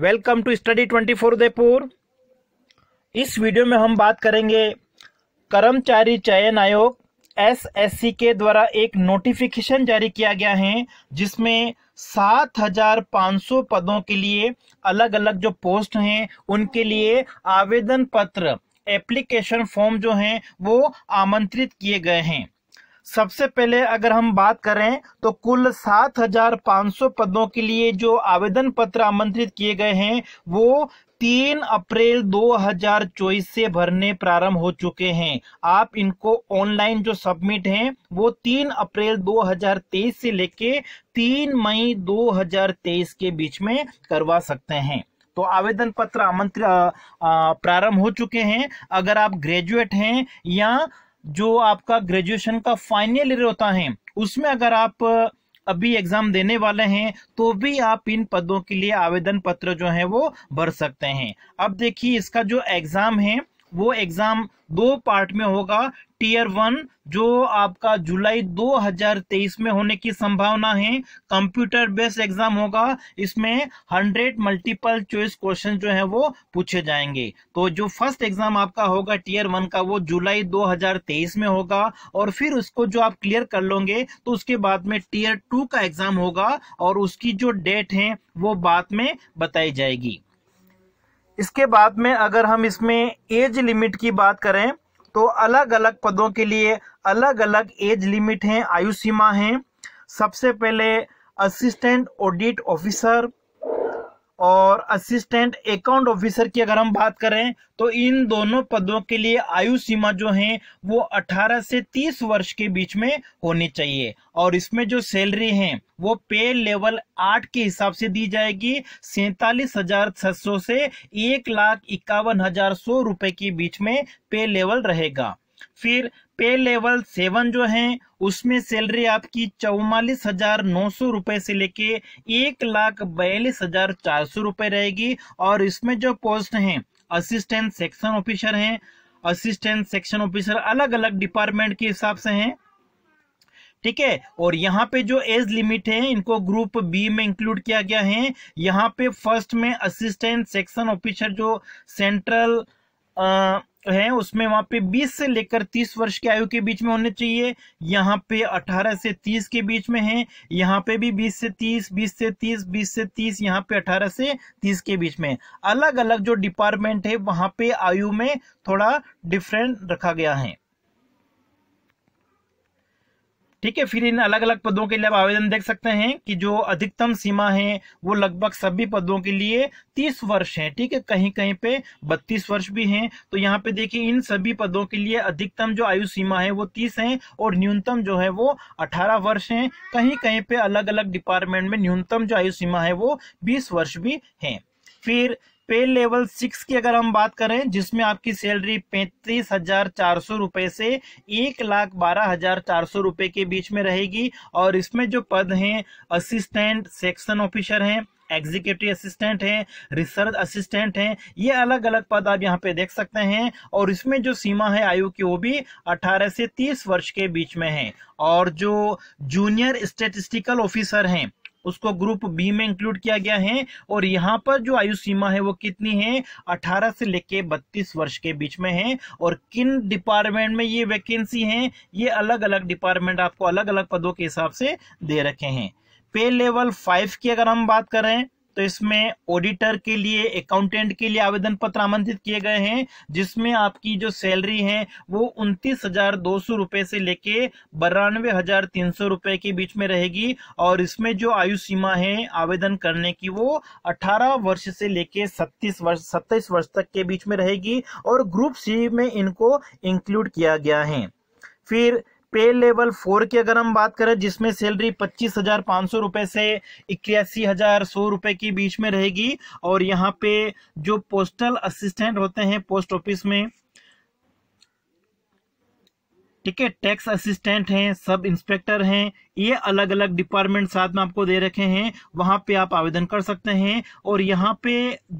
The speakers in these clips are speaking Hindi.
welcome to study twenty four Udaipur इस वीडियो में हम बात करेंगे कर्मचारी चयन आयोग एस एस सी के द्वारा एक नोटिफिकेशन जारी किया गया है जिसमें सात हजार पाँच सौ पदों के लिए अलग अलग जो पोस्ट हैं उनके लिए आवेदन पत्र एप्लीकेशन फॉर्म जो हैं वो आमंत्रित किए गए हैं सबसे पहले अगर हम बात करें तो कुल 7,500 पदों के लिए जो आवेदन पत्र आमंत्रित किए गए हैं वो तीन अप्रैल 2024 से भरने प्रारंभ हो चुके हैं आप इनको ऑनलाइन जो सबमिट हैं वो तीन अप्रैल 2023 से लेके तीन मई 2023 के बीच में करवा सकते हैं तो आवेदन पत्र आमंत्रित प्रारंभ हो चुके हैं अगर आप ग्रेजुएट हैं या जो आपका ग्रेजुएशन का फाइनल ईयर होता है उसमें अगर आप अभी एग्जाम देने वाले हैं तो भी आप इन पदों के लिए आवेदन पत्र जो है वो भर सकते हैं अब देखिए इसका जो एग्जाम है वो एग्जाम दो पार्ट में होगा टीयर वन जो आपका जुलाई 2023 में होने की संभावना है कंप्यूटर बेस्ड एग्जाम होगा इसमें 100 मल्टीपल चॉइस क्वेश्चन जो है वो पूछे जाएंगे तो जो फर्स्ट एग्जाम आपका होगा टीयर वन का वो जुलाई 2023 में होगा और फिर उसको जो आप क्लियर कर लोगे तो उसके बाद में टीयर टू का एग्जाम होगा और उसकी जो डेट है वो बाद में बताई जाएगी इसके बाद में अगर हम इसमें एज लिमिट की बात करें तो अलग अलग पदों के लिए अलग अलग एज लिमिट हैं आयु सीमा हैं सबसे पहले असिस्टेंट ऑडिट ऑफिसर और असिस्टेंट अकाउंट ऑफिसर की अगर हम बात करें तो इन दोनों पदों के लिए आयु सीमा जो है वो 18 से 30 वर्ष के बीच में होनी चाहिए और इसमें जो सैलरी है वो पे लेवल आठ के हिसाब से दी जाएगी सैतालीस हजार छह सौ से एक लाख इक्यावन हजार सौ रुपए के बीच में पे लेवल रहेगा फिर पे लेवल सेवन जो है उसमें सैलरी आपकी चौवालीस हजार नौ सौ रुपए से लेके एक लाख बयालीस हजार चार सौ रुपए रहेगी और इसमें जो पोस्ट हैं असिस्टेंट सेक्शन ऑफिसर हैं असिस्टेंट सेक्शन ऑफिसर अलग अलग डिपार्टमेंट के हिसाब से हैं ठीक है और यहाँ पे जो एज लिमिट है इनको ग्रुप बी में इंक्लूड किया गया है यहाँ पे फर्स्ट में असिस्टेंट सेक्शन ऑफिसर जो सेंट्रल है उसमें वहां पे 20 से लेकर 30 वर्ष के आयु के बीच में होने चाहिए यहाँ पे 18 से 30 के बीच में है यहाँ पे भी 20 से 30 20 से 30 20 से 30 यहाँ पे 18 से 30 के बीच में अलग अलग जो डिपार्टमेंट है वहां पे आयु में थोड़ा डिफरेंट रखा गया है ठीक है फिर इन अलग अलग पदों के लिए आप आवेदन देख सकते हैं कि जो अधिकतम सीमा है वो लगभग सभी पदों के लिए तीस वर्ष है ठीक है कहीं कहीं पे बत्तीस वर्ष भी है तो यहाँ पे देखिए इन सभी पदों के लिए अधिकतम जो आयु सीमा है वो तीस है और न्यूनतम जो है वो अठारह वर्ष है कहीं कहीं पे अलग अलग डिपार्टमेंट में न्यूनतम जो आयु सीमा है वो बीस वर्ष भी है फिर पे लेवल सिक्स की अगर हम बात करें जिसमें आपकी सैलरी पैंतीस हजार चार सौ रुपए से एक लाख बारह हजार चार सौ रुपए के बीच में रहेगी और इसमें जो पद हैं असिस्टेंट सेक्शन ऑफिसर हैं एग्जीक्यूटिव असिस्टेंट हैं रिसर्च असिस्टेंट हैं ये अलग अलग पद आप यहाँ पे देख सकते हैं और इसमें जो सीमा है आयु की वो भी 18 से 30 वर्ष के बीच में है और जो जूनियर स्टेटिस्टिकल ऑफिसर हैं उसको ग्रुप बी में इंक्लूड किया गया है और यहाँ पर जो आयु सीमा है वो कितनी है 18 से लेके 32 वर्ष के बीच में है और किन डिपार्टमेंट में ये वैकेंसी है ये अलग अलग डिपार्टमेंट आपको अलग अलग पदों के हिसाब से दे रखे हैं पे लेवल फाइव की अगर हम बात करें तो इसमें ऑडिटर के लिए अकाउंटेंट के लिए आवेदन पत्र आमंत्रित किए गए हैं जिसमें आपकी जो सैलरी है वो उनतीस हजार दो सौ रुपए से लेके बरानवे हजार तीन सौ रुपए के बीच में रहेगी और इसमें जो आयु सीमा है आवेदन करने की वो अठारह वर्ष से लेके सत्तीस वर्ष सत्ताईस वर्ष तक के बीच में रहेगी और ग्रुप सी में इनको इंक्लूड किया गया है फिर पे लेवल फोर की अगर हम बात करें जिसमें सैलरी पच्चीस हजार पाँच सौ रुपये से इक्यासी हजार सौ रुपये के बीच में रहेगी और यहाँ पे जो पोस्टल असिस्टेंट होते हैं पोस्ट ऑफिस में ठीक है टैक्स असिस्टेंट हैं सब इंस्पेक्टर हैं ये अलग अलग डिपार्टमेंट साथ में आपको दे रखे हैं वहां पे आप आवेदन कर सकते हैं और यहाँ पे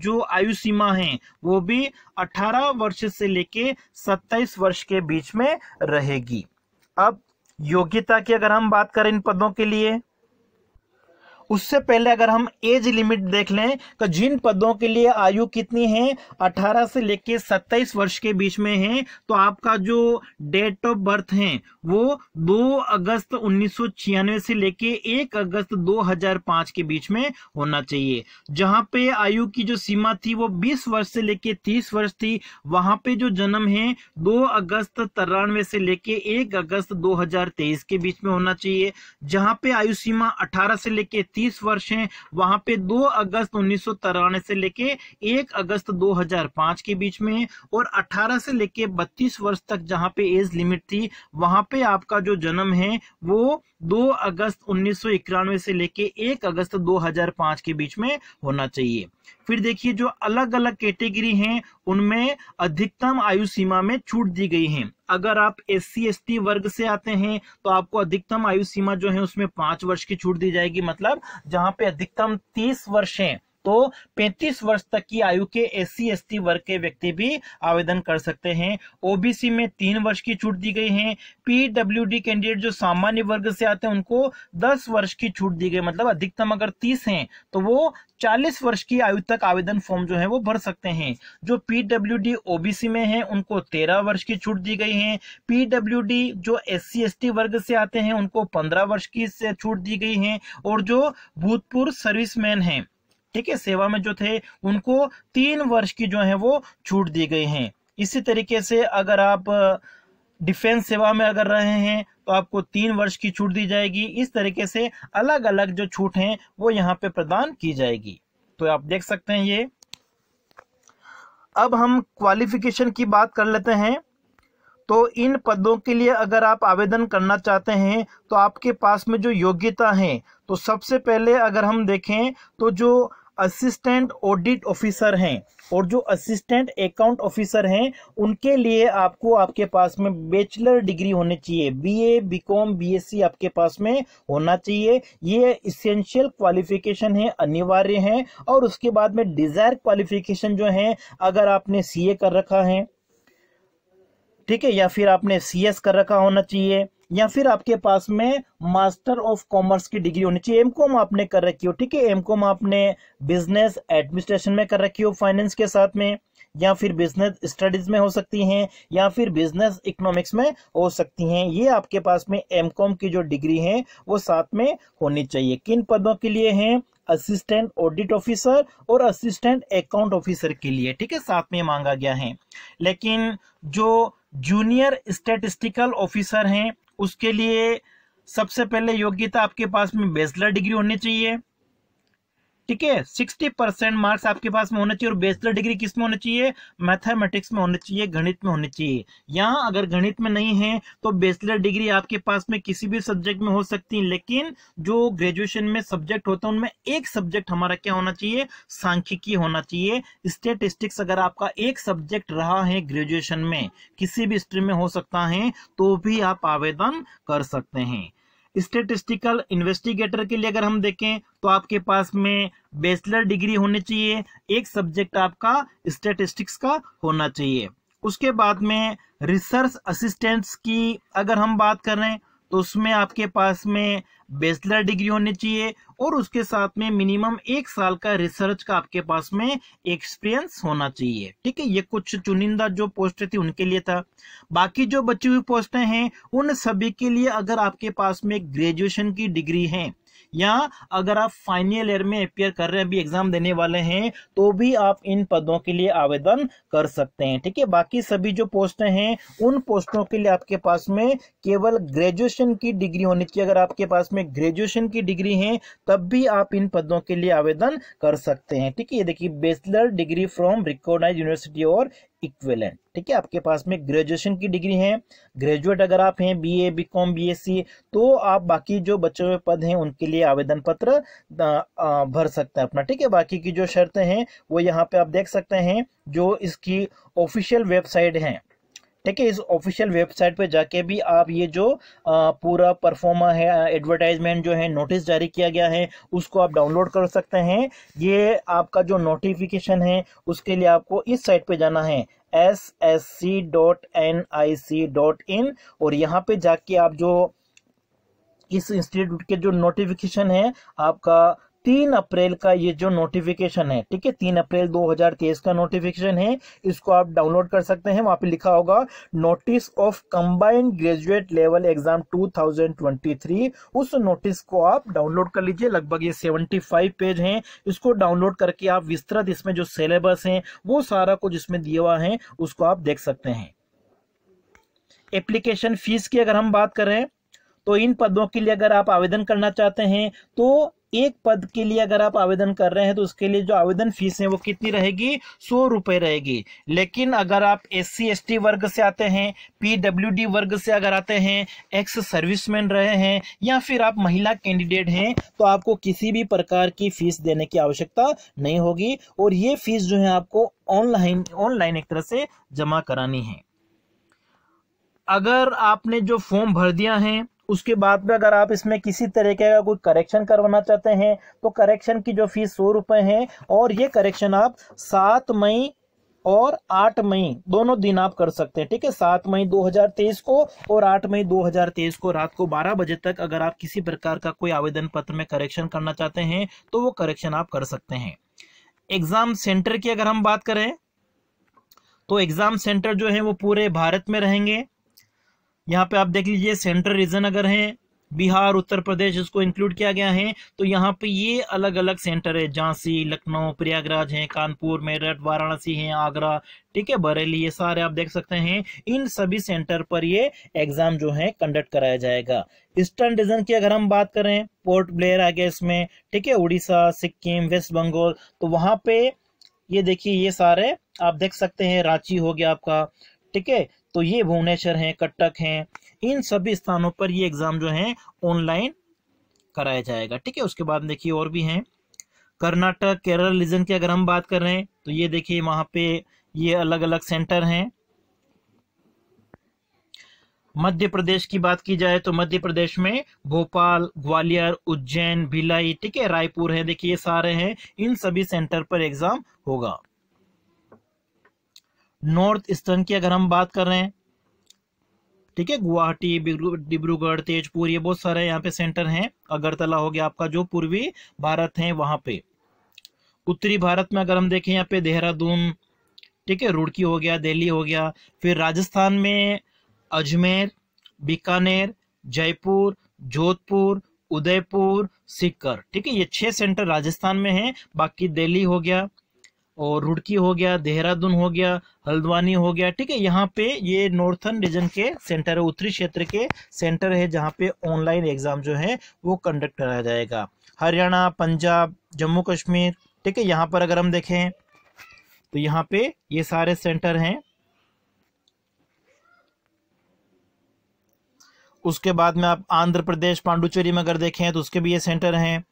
जो आयु सीमा है वो भी 18 वर्ष से लेके 27 वर्ष के बीच में रहेगी अब योग्यता की अगर हम बात करें इन पदों के लिए उससे पहले अगर हम एज लिमिट देख लें तो जिन पदों के लिए आयु कितनी है 18 से लेकर 27 वर्ष के बीच में है तो आपका जो डेट ऑफ बर्थ है वो 2 अगस्त उन्नीस से लेके 1 अगस्त 2005 के बीच में होना चाहिए जहां पे आयु की जो सीमा थी वो 20 वर्ष से लेके 30 वर्ष थी वहां पे जो जन्म है 2 अगस्त तिरानवे से लेके एक अगस्त दो के बीच में होना चाहिए जहां पे आयु सीमा अठारह से लेके तीस वर्ष हैं वहां पे 2 अगस्त उन्नीस से लेके 1 अगस्त 2005 के बीच में और 18 से लेके 32 वर्ष तक जहां पे एज लिमिट थी वहां पे आपका जो जन्म है वो 2 अगस्त उन्नीस से लेके 1 अगस्त 2005 के बीच में होना चाहिए फिर देखिए जो अलग अलग कैटेगरी हैं उनमें अधिकतम आयु सीमा में छूट दी गई है अगर आप एस सी वर्ग से आते हैं तो आपको अधिकतम आयु सीमा जो है उसमें पांच वर्ष की छूट दी जाएगी मतलब जहां पे अधिकतम तीस वर्ष है तो 35 वर्ष तक की आयु के एस सी वर्ग के व्यक्ति भी आवेदन कर सकते हैं ओबीसी में तीन वर्ष की छूट दी गई है डी कैंडिडेट जो सामान्य वर्ग से आते हैं उनको दस वर्ष की छूट दी गई मतलब अधिकतम अगर तीस है तो वो चालीस वर्ष की आयु तक आवेदन फॉर्म जो है वो भर सकते हैं जो डी ओबीसी में है उनको तेरह वर्ष की छूट दी गई है डी जो एस सी वर्ग से आते हैं उनको पंद्रह वर्ष की छूट दी गई है और जो भूतपूर्व सर्विसमैन हैं ठीक है सेवा में जो थे उनको तीन वर्ष की जो है वो छूट दी गई है इसी तरीके से अगर आप डिफेंस सेवा में अगर रहे हैं तो आपको तीन वर्ष की छूट दी जाएगी इस तरीके से अलग अलग जो छूट हैं वो यहाँ पे प्रदान की जाएगी तो आप देख सकते हैं ये अब हम क्वालिफिकेशन की बात कर लेते हैं तो इन पदों के लिए अगर आप आवेदन करना चाहते हैं तो आपके पास में जो योग्यता है तो सबसे पहले अगर हम देखें तो जो असिस्टेंट ऑडिट ऑफिसर हैं और जो असिस्टेंट अकाउंट ऑफिसर हैं उनके लिए आपको आपके पास में बैचलर डिग्री होनी चाहिए बीए बीकॉम बीएससी आपके पास में होना चाहिए ये इसेंशियल क्वालिफिकेशन है अनिवार्य है और उसके बाद में डिजायर क्वालिफिकेशन जो है अगर आपने सीए कर रखा है ठीक है या फिर आपने सीएस कर रखा होना चाहिए या फिर आपके पास में मास्टर ऑफ कॉमर्स की डिग्री होनी चाहिए एमकॉम आपने कर रखी हो ठीक है एमकॉम आपने बिजनेस एडमिनिस्ट्रेशन में कर रखी हो फाइनेंस के साथ में या फिर बिजनेस स्टडीज में हो सकती हैं या फिर बिजनेस इकोनॉमिक्स में हो सकती हैं ये आपके पास में एम कॉम की जो डिग्री है वो साथ में होनी चाहिए किन पदों के लिए हैं असिस्टेंट ऑडिट ऑफिसर और असिस्टेंट अकाउंट ऑफिसर के लिए ठीक है साथ में मांगा गया है लेकिन जो जूनियर स्टेटिस्टिकल ऑफिसर हैं उसके लिए सबसे पहले योग्यता आपके पास में बैचलर डिग्री होनी चाहिए ठीक है सिक्सटी परसेंट मार्क्स आपके पास में होना चाहिए और बैचलर डिग्री किस में होनी चाहिए मैथमेटिक्स में होना चाहिए गणित में होने चाहिए यहाँ अगर गणित में नहीं है तो बैचलर डिग्री आपके पास में किसी भी सब्जेक्ट में हो सकती है लेकिन जो ग्रेजुएशन में सब्जेक्ट होता है उनमें एक सब्जेक्ट हमारा क्या होना चाहिए सांख्यिकी होना चाहिए स्टेटिस्टिक्स अगर आपका एक सब्जेक्ट रहा है ग्रेजुएशन में किसी भी स्ट्रीम में हो सकता है तो भी आप आवेदन कर सकते हैं स्टेटिस्टिकल इन्वेस्टिगेटर के लिए अगर हम देखें तो आपके पास में बैचलर डिग्री होनी चाहिए एक सब्जेक्ट आपका स्टेटिस्टिक्स का होना चाहिए उसके बाद में रिसर्च असिस्टेंट्स की अगर हम बात करें तो उसमें आपके पास में बैचलर डिग्री होनी चाहिए और उसके साथ में मिनिमम एक साल का रिसर्च का आपके पास में एक्सपीरियंस होना चाहिए ठीक है ये कुछ चुनिंदा जो पोस्ट थी उनके लिए था बाकी जो बची हुई पोस्टें हैं उन सभी के लिए अगर आपके पास में ग्रेजुएशन की डिग्री है या अगर आप फाइनल ईयर में अपियर कर रहे हैं अभी एग्जाम देने वाले हैं तो भी आप इन पदों के लिए आवेदन कर सकते हैं ठीक है बाकी सभी जो पोस्ट हैं उन पोस्टों के लिए आपके पास में केवल ग्रेजुएशन की डिग्री होनी चाहिए अगर आपके पास में ग्रेजुएशन की डिग्री है तब भी आप इन पदों के लिए आवेदन कर सकते हैं ठीक है ये देखिए बेचलर डिग्री फ्रॉम रिकॉर्डाइज यूनिवर्सिटी और इक्वेलेंट ठीक है आपके पास में ग्रेजुएशन की डिग्री है ग्रेजुएट अगर आप हैं बीए बीकॉम बीएससी तो आप बाकी जो बचे हुए पद हैं उनके लिए आवेदन पत्र भर सकते हैं अपना ठीक है बाकी की जो शर्तें हैं वो यहाँ पे आप देख सकते हैं जो इसकी ऑफिशियल वेबसाइट है ठीक है इस ऑफिशियल वेबसाइट पे जाके भी आप ये जो आ, पूरा परफॉर्मा है एडवर्टाइजमेंट जो है नोटिस जारी किया गया है उसको आप डाउनलोड कर सकते हैं ये आपका जो नोटिफिकेशन है उसके लिए आपको इस साइट पे जाना है S S C dot N I C dot in और यहाँ पे जाके आप जो इस इंस्टीट्यूट के जो नोटिफिकेशन है आपका तीन अप्रैल का ये जो नोटिफिकेशन है ठीक है तीन अप्रैल 2023 का नोटिफिकेशन है इसको आप डाउनलोड कर सकते हैं वहां पे लिखा होगा notice of combined graduate level exam 2023 उस नोटिस को आप डाउनलोड कर लीजिए लगभग ये 75 पेज हैं इसको डाउनलोड करके आप विस्तृत इसमें जो सिलेबस है वो सारा कुछ इसमें दिया हुआ है उसको आप देख सकते हैं एप्लीकेशन फीस की अगर हम बात करें तो इन पदों के लिए अगर आप आवेदन करना चाहते हैं तो एक पद के लिए अगर आप आवेदन कर रहे हैं तो उसके लिए जो आवेदन फीस है वो कितनी रहेगी सौ रुपए रहेगी लेकिन अगर आप एस सी वर्ग से आते हैं डी वर्ग से अगर आते हैं एक्स सर्विसमैन रहे हैं या फिर आप महिला कैंडिडेट हैं तो आपको किसी भी प्रकार की फीस देने की आवश्यकता नहीं होगी और ये फीस जो है आपको ऑनलाइन ऑनलाइन एक तरह से जमा करानी है अगर आपने जो फॉर्म भर दिया है उसके बाद में अगर आप इसमें किसी तरीके का कोई करेक्शन करवाना चाहते हैं तो करेक्शन की जो फीस सौ रुपए है और ये करेक्शन आप सात मई और आठ मई दोनों दिन आप कर सकते हैं ठीक है सात मई 2023 को और आठ मई 2023 को रात को 12 बजे तक अगर आप किसी प्रकार का कोई आवेदन पत्र में करेक्शन करना चाहते हैं तो वो करेक्शन आप कर सकते हैं एग्जाम सेंटर की अगर हम बात करें तो एग्जाम सेंटर जो है वो पूरे भारत में रहेंगे यहाँ पे आप देख लीजिए सेंट्रल रीजन अगर है बिहार उत्तर प्रदेश इसको इंक्लूड किया गया है तो यहाँ पे ये अलग अलग सेंटर है झांसी लखनऊ प्रयागराज हैं कानपुर मेरठ वाराणसी हैं आगरा ठीक है बरेली ये सारे आप देख सकते हैं इन सभी सेंटर पर ये एग्जाम जो है कंडक्ट कराया जाएगा ईस्टर्न रीजन की अगर हम बात करें पोर्ट ब्लेयर आ गया इसमें ठीक है उड़ीसा सिक्किम वेस्ट बंगाल तो वहां पे ये देखिए ये सारे आप देख सकते हैं रांची हो गया आपका ठीक है तो ये भुवनेश्वर हैं कटक हैं इन सभी स्थानों पर ये एग्ज़ाम जो है ऑनलाइन कराया जाएगा ठीक है उसके बाद देखिए और भी हैं कर्नाटक केरल रीजन की अगर हम बात कर रहे हैं तो ये देखिए वहां पे ये अलग अलग सेंटर हैं मध्य प्रदेश की बात की जाए तो मध्य प्रदेश में भोपाल ग्वालियर उज्जैन भिलाई ठीक है रायपुर है देखिए ये सारे हैं इन सभी सेंटर पर एग्जाम होगा नॉर्थ ईस्टर्न की अगर हम बात कर रहे हैं ठीक है गुवाहाटी डिब्रूगढ़ तेजपुर ये बहुत सारे यहाँ पे सेंटर हैं अगरतला हो गया आपका जो पूर्वी भारत है वहां पे उत्तरी भारत में अगर हम देखें यहाँ पे देहरादून ठीक है रुड़की हो गया दिल्ली हो गया फिर राजस्थान में अजमेर बीकानेर जयपुर जोधपुर उदयपुर सीकर ठीक है ये छह सेंटर राजस्थान में है बाकी दिल्ली हो गया और रुड़की हो गया देहरादून हो गया हल्द्वानी हो गया ठीक है यहाँ पे ये नॉर्थन रीजन के सेंटर है उत्तरी क्षेत्र के सेंटर है जहाँ पे ऑनलाइन एग्जाम जो है वो कंडक्ट कराया जाएगा हरियाणा पंजाब जम्मू कश्मीर ठीक है यहाँ पर अगर हम देखें तो यहाँ पे ये सारे सेंटर हैं उसके बाद में आप आंध्र प्रदेश पांडुचेरी में अगर देखें तो उसके भी ये सेंटर हैं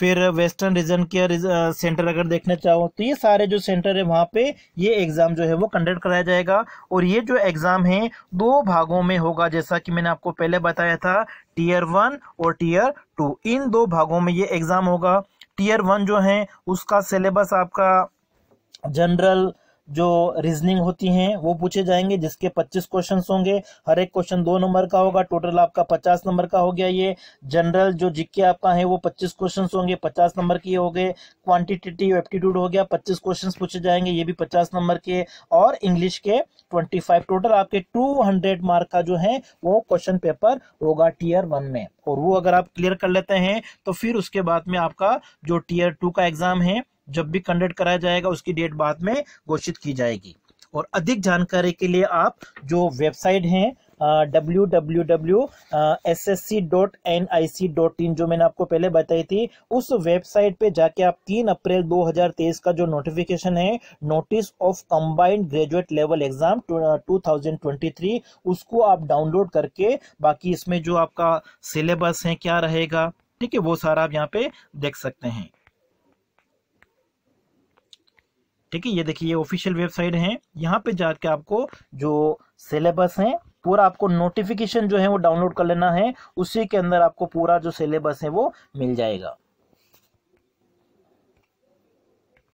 फिर वेस्टर्न रीजन के सेंटर uh, अगर देखना चाहो तो ये सारे जो सेंटर है वहाँ पे ये एग्ज़ाम जो है वो कंडक्ट कराया जाएगा और ये जो एग्ज़ाम है दो भागों में होगा जैसा कि मैंने आपको पहले बताया था टीयर वन और टीयर टू इन दो भागों में ये एग्ज़ाम होगा टीयर वन जो है उसका सिलेबस आपका जनरल जो रीजनिंग होती हैं वो पूछे जाएंगे जिसके 25 क्वेश्चन होंगे हर एक क्वेश्चन दो नंबर का होगा टोटल आपका 50 नंबर का हो गया ये जनरल जो जिक्के आपका है वो 25 क्वेश्चन होंगे 50 नंबर के हो गए क्वांटिटेटिव एप्टीट्यूड हो गया 25 क्वेश्चन पूछे जाएंगे ये भी 50 नंबर के और इंग्लिश के 25 टोटल आपके 200 मार्क का जो है वो क्वेश्चन पेपर होगा टीयर वन में और वो अगर आप क्लियर कर लेते हैं तो फिर उसके बाद में आपका जो टीयर टू का एग्जाम है जब भी कंडक्ट कराया जाएगा उसकी डेट बाद में घोषित की जाएगी और अधिक जानकारी के लिए आप जो वेबसाइट है W W W S S C dot N I C dot in जो मैंने आपको पहले बताई थी उस वेबसाइट पे जाके आप तीन अप्रैल 2023 का जो नोटिफिकेशन है notice of combined graduate level exam 2023 उसको आप डाउनलोड करके बाकी इसमें जो आपका सिलेबस है क्या रहेगा ठीक है वो सारा आप यहाँ पे देख सकते हैं ठीक है ये देखिए ये ऑफिशियल वेबसाइट है यहाँ पे जाके आपको जो सिलेबस है पूरा आपको नोटिफिकेशन जो है वो डाउनलोड कर लेना है उसी के अंदर आपको पूरा जो सिलेबस है वो मिल जाएगा